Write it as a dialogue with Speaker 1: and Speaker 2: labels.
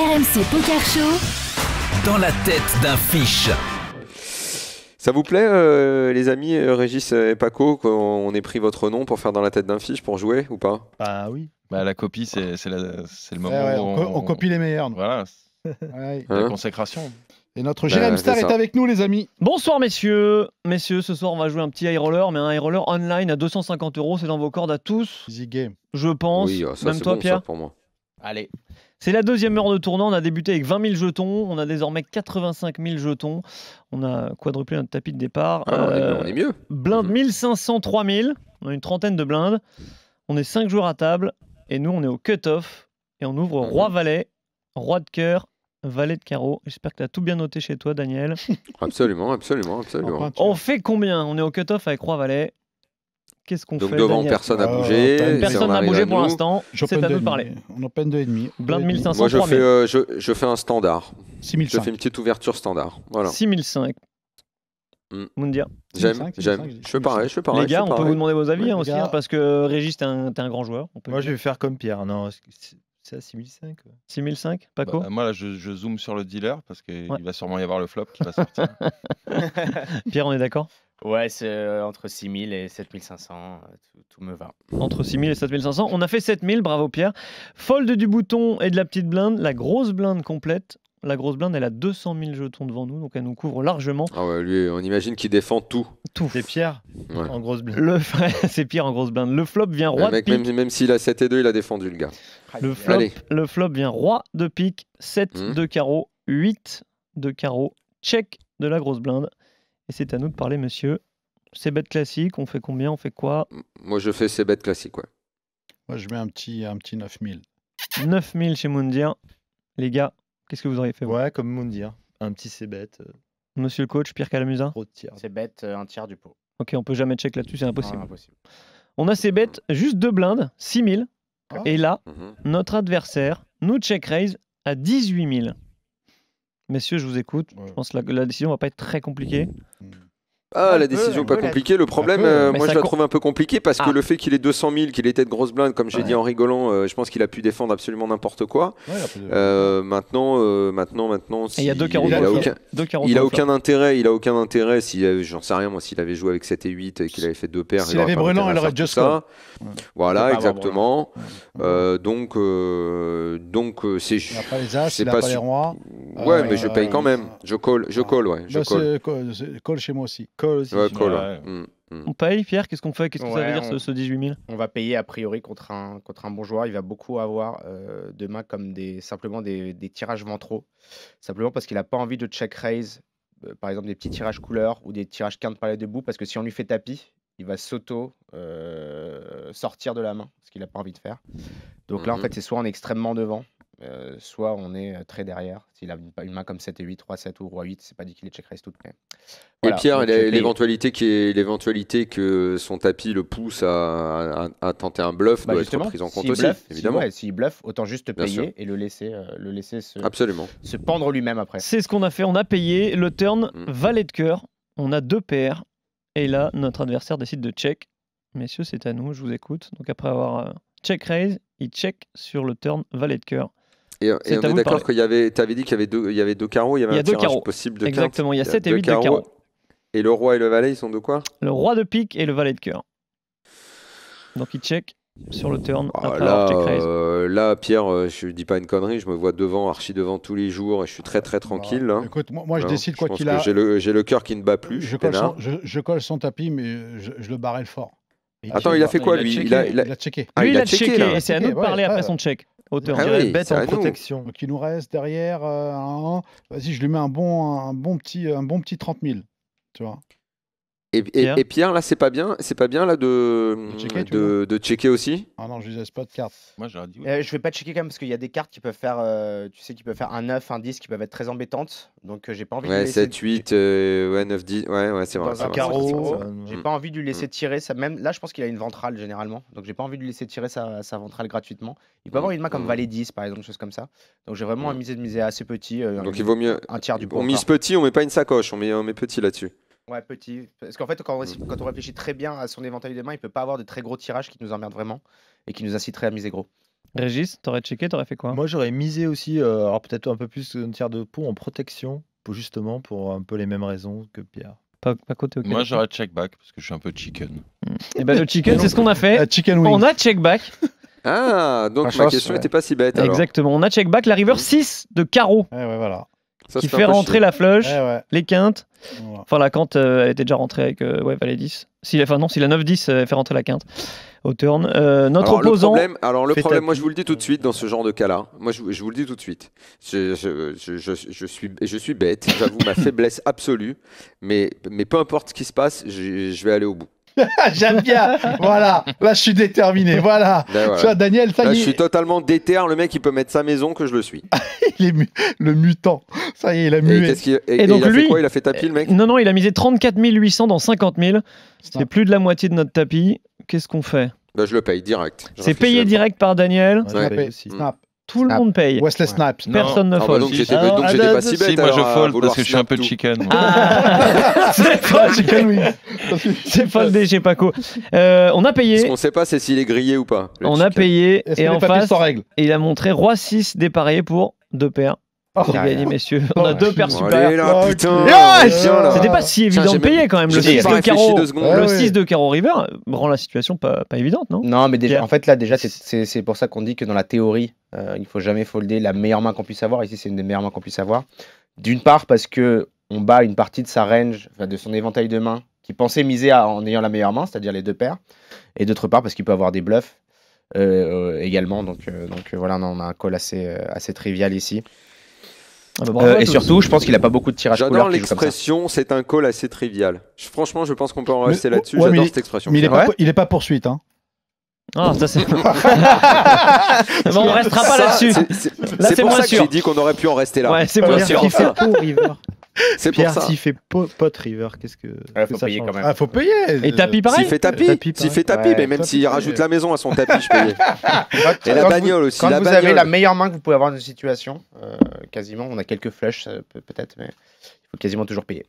Speaker 1: RMC Poker Show. Dans
Speaker 2: la tête d'un fiche. Ça vous plaît, euh, les amis, euh, Régis et Paco, qu'on ait pris votre nom pour faire dans la tête d'un fiche pour jouer ou pas Bah oui. Bah, la copie, c'est le
Speaker 1: eh moment on, copie les meilleurs. Voilà. La hein consécration. Et notre GM bah, Star est, avec nous, les amis. Bonsoir,
Speaker 3: messieurs. Messieurs, ce soir, on va jouer un petit high roller, mais un high roller online à 250 euros. C'est dans vos cordes à tous. Easy game. Je pense. Oh, même toi, Pierre. pour moi. Allez. C'est la deuxième heure de tournant. On a débuté avec 20 000 jetons. On a désormais 85 000 jetons. On a quadruplé notre tapis de départ. Ah, euh, on, est, mieux. 1500, 3000. Mhm. On a une trentaine de blindes. On est 5 joueurs à table. Et nous, on est au cut-off. Et on ouvre mhm. Roi-Valet, Roi de cœur, Valet de carreau. J'espère que tu as tout bien noté chez toi, Daniel.
Speaker 2: Absolument, absolument, absolument.
Speaker 3: On fait combien On est au cut-off avec Roi-Valet. Donc devant, personne n'a euh, bougé. Personne n'a bougé pour l'instant. C'est à nous de parler. On en peine 2,5. Blind 1500. Moi, je fais,
Speaker 2: euh, je, je fais un standard. Je fais une petite ouverture standard. Voilà.
Speaker 3: 6005. Hmm. J'aime, j'aime. Je
Speaker 2: fais pareil, Les gars, on peut vous demander vos avis
Speaker 3: aussi, hein, parce que Régis, t'es un, un grand joueur. Moi, je vais faire comme Pierre. Non, c'est- à 6005. 6005, Paco bah,
Speaker 1: moi, là, je, je zoome sur le dealer parce qu'il va sûrement y avoir le flop qui va sortir. Pierre, on est d'accord Ouais, c'est euh, entre 6000 et 7500, euh, tout, tout, me va.
Speaker 3: Entre 6000 et 7500, on a fait 7000, bravo Pierre. Fold du bouton et de la petite blinde, la grosse blinde complète. La grosse blinde, elle a 200 000 jetons devant nous, donc elle nous couvre largement. Ah ouais, lui, on
Speaker 2: imagine qu'il défend tout.
Speaker 3: Tout. C'est Pierre en grosse blinde. Le c'est Pierre en grosse blinde. Le flop vient roi de pique.
Speaker 2: Même, s'il a 7 et 2, il a défendu le gars.
Speaker 3: Le flop, le flop vient roi de pique, 7 mmh. de carreau, 8 de carreau, check de la grosse blinde. Et c'est à nous de parler, monsieur. C'est bête classique, on fait combien, on fait quoi
Speaker 2: Moi, je fais c'est bête classique,
Speaker 3: ouais. Moi, je mets un petit, un petit 9000. 9000 chez Moundir. Les gars, qu'est-ce que vous auriez fait Ouais, comme Moundir. Un petit c'est bête. Euh, monsieur le coach, Pierre qu'à C'est bête, euh, un tiers du pot. Ok, on peut jamais check là-dessus, c'est impossible. impossible. On a ces bêtes, juste deux blindes, 6000. Ah. Et là, mhm. notre adversaire nous check raise à 18000. Messieurs, je vous écoute. Je pense que la, la, décision va pas être très compliquée. Mm.
Speaker 2: Ah, la décision pas compliquée. Le problème, euh, moi je la trouve un peu compliquée parce que ah. le fait qu'il ait 200 000, qu'il était de grosse blinde, comme j'ai dit en rigolant, euh, je pense qu'il a pu défendre absolument n'importe quoi. Euh, maintenant, maintenant, maintenant, il y a deux carreaux. Il aucun, il a aucun intérêt. Il a aucun intérêt. Si j'en sais rien, moi, s'il avait joué avec 7 et 8 et qu'il avait fait deux paires, avait il aurait juste ça. Voilà, exactement. donc, donc c'est. Il pas les as, il pas les rois. Ah ouais, mais je paye quand même. Je colle, je ah. colle, ouais. Je
Speaker 3: bah, colle. chez moi aussi. Call aussi. Mm, mm. On paye, Pierre Qu'est-ce qu'on fait Qu'est-ce que ça veut dire ce,
Speaker 1: 18 000 On va payer a priori contre un, contre un bon joueur. Il va beaucoup avoir euh, demain comme des, simplement des, des tirages ventraux. Simplement parce qu'il n'a pas envie de check raise. Euh, par exemple, des petits tirages couleurs ou des tirages quinte par les debout Parce que si on lui fait tapis, il va s'auto euh, sortir de la main, ce qu'il n'a pas envie de faire. Donc là, en mm-hmm. fait, c'est soit on est extrêmement devant, euh, soit on est euh, très derrière. S'il a une, main comme 7 et 8, 3, 7 ou roi 8, c'est pas dit qu'il est check raise tout. de Voilà. Et Pierre, l'éventualité
Speaker 2: l'éventualité que son tapis le pousse à, tenter un bluff bah, doit être prise en compte aussi, évidemment.
Speaker 1: si, il bluff autant juste payer et le laisser, euh, le laisser se, Absolument. se pendre lui-même après. C'est ce qu'on a fait. On a payé le turn mm. valet de cœur.
Speaker 3: On a deux paires. Et là, notre adversaire décide de check. Messieurs, c'est à nous, je vous écoute. Donc après avoir check raise, il check sur le turn valet de cœur. Et, on est d'accord qu'il
Speaker 2: y avait, tu avais dit qu'il y avait deux, y avait deux carreaux, il y avait un deux tirage carreaux. possible de Exactement, il y a 7 et 8 de carreaux. Et le roi et le valet, ils sont de quoi
Speaker 3: Le roi de pique et le valet de cœur. Donc il check sur le turn. Ah, là,
Speaker 2: euh, là, Pierre, je euh, je dis pas une connerie, je me vois devant, archi devant tous les jours et je suis très très tranquille. Bah, hein. Écoute, moi, moi je décide quoi qu'il a. J'ai le, le cœur qui ne bat plus.
Speaker 3: Je,
Speaker 1: je, colle son, tapis, mais je, le barre le fort. Attends, il a fait quoi lui il, a, checké. Ah, lui, il, a, checké. Et c'est à nous de parler après son check
Speaker 3: hauteur. Ah dirait bête en protection.
Speaker 1: qui il nous reste derrière. Euh, vas-y, je lui mets un bon, un bon, petit, un bon petit 30 000. Tu vois
Speaker 2: et, Pierre. là, c'est pas bien, c'est pas bien là de de checker, aussi.
Speaker 1: Ah non, je laisse pas de cartes. Moi, j'aurais dit. Euh, je vais pas checker quand même parce qu'il y a des cartes qui peuvent faire, euh, tu sais, qui peuvent faire un 9, un 10, qui peuvent être très embêtantes. Donc, je euh, j'ai pas envie. Ouais, 7,
Speaker 2: 8, ouais, 9, 10, ouais, ouais, c'est vrai. un carreau. J'ai pas envie de lui laisser mm.
Speaker 1: tirer ça. Même là, je pense qu'il a une ventrale généralement, donc j'ai pas envie de lui laisser tirer sa, sa ventrale gratuitement. Il peut mm. avoir une main comme mm. valet 10 par exemple, chose comme ça. Donc, j'ai vraiment un misé de miser assez petit. donc, il vaut mieux
Speaker 2: un tiers du. On mise petit, on met pas une sacoche, on met on met petit là-dessus.
Speaker 1: Ouais, petit. Parce qu'en fait, quand on, réfléchit, très bien à son éventail de mains, il peut pas avoir de très gros tirages qui nous emmerdent vraiment et qui nous inciteraient à miser gros.
Speaker 3: Régis, t'aurais checké, t'aurais fait quoi Moi, j'aurais misé aussi, euh, alors peut-être un peu plus une tiers de pot en protection, pour, justement pour un peu les mêmes raisons que Pierre. Pas, pas côté,
Speaker 2: Moi, j'aurais check back parce que je suis un peu chicken. Hmm. Et eh ben, le chicken, c'est ce qu'on a fait. chicken On
Speaker 3: a check back. Ah, donc ma question n'était pas si bête. Exactement, on a check back la river 6 de carreau. Eh ouais, voilà qui fait rentrer la flush, les quintes. Enfin, la quinte, euh, elle était déjà rentrée avec euh, ouais, Valet 10. Si, enfin, non, si la 9-10, euh, fait rentrer la quinte au turn. notre alors, Le problème, alors, le problème, moi,
Speaker 2: je vous le dis tout de suite dans ce genre de cas-là. Moi, je, vous le dis tout de suite. Je, suis, je suis bête. J'avoue ma faiblesse absolue. Mais, mais peu importe ce qui se passe, je vais aller au bout.
Speaker 1: J'aime bien. voilà. Là, je suis déterminé. Voilà. Ben tu vois, Daniel, ça y est. Je suis
Speaker 2: totalement déter. Le mec, il peut mettre sa maison que je le suis.
Speaker 3: il est le mutant. Ça y est, il a mué. Et, donc, il a fait quoi Il a fait tapis, le mec euh, Non, non, il a misé 34 800 dans 50 000. C'est plus de la moitié de notre tapis. Qu'est-ce qu'on fait
Speaker 2: ben, Je le paye direct.
Speaker 3: C'est payé direct par Daniel. Mm. Snap. Tout le monde paye. Wesley Snipes. Personne ne ah, bah folle. donc j'étais ah, pas, si bête. Si, moi je fold euh, parce que je suis un peu chicken. Ah. c'est fold, chicken oui. C'est foldé chez Paco. Euh, on a payé. Ce qu'on sait pas, c'est s'il est
Speaker 2: grillé ou pas.
Speaker 3: On a payé et en face, il a montré Roi 6 dépareillé pour deux paires. Oh, messieurs. Oh, on a deux paires oh, super. C'était pas si évident de payer quand même. Le 6 de carreau, le ah
Speaker 1: de River rend la situation pas, évidente, non Non, mais déjà, en fait, là, déjà, c'est pour ça qu'on dit que dans la théorie, euh, il faut jamais folder la meilleure main qu'on puisse avoir. Ici, c'est une des meilleures mains qu'on puisse avoir. D'une part, parce que on bat une partie de sa range, de son éventail de mains, qui pensait miser en ayant la meilleure main, c'est-à-dire les deux paires. Et d'autre part, parce qu'il peut avoir des bluffs euh, euh, également. Donc, donc voilà, on a un call assez, assez trivial ici. Ah bah, euh, et surtout, je pense qu'il a pas beaucoup de tirage J'adore l'expression,
Speaker 2: c'est un call assez trivial. franchement, je pense qu'on peut en rester là-dessus. J'adore cette expression. Mais il est, pas, poursuite. Hein. Non, ah, on restera pas là-dessus. c'est pour ça que j'ai dit qu'on aurait pu en rester là. Ouais, c'est moins sûr.
Speaker 3: C'est Pierre, s'il fait pot, river, qu'est-ce
Speaker 1: que. Il ah, faut payer quand même. Il ah, faut payer Et tapis pareil S'il fait tapis, fait tapis, mais même s'il rajoute la maison à son tapis, je paye. Et la bagnole aussi. Quand vous avez la meilleure main que vous pouvez avoir dans une situation, euh, quasiment, on a quelques flèches euh, peut-être, mais il faut quasiment toujours payer.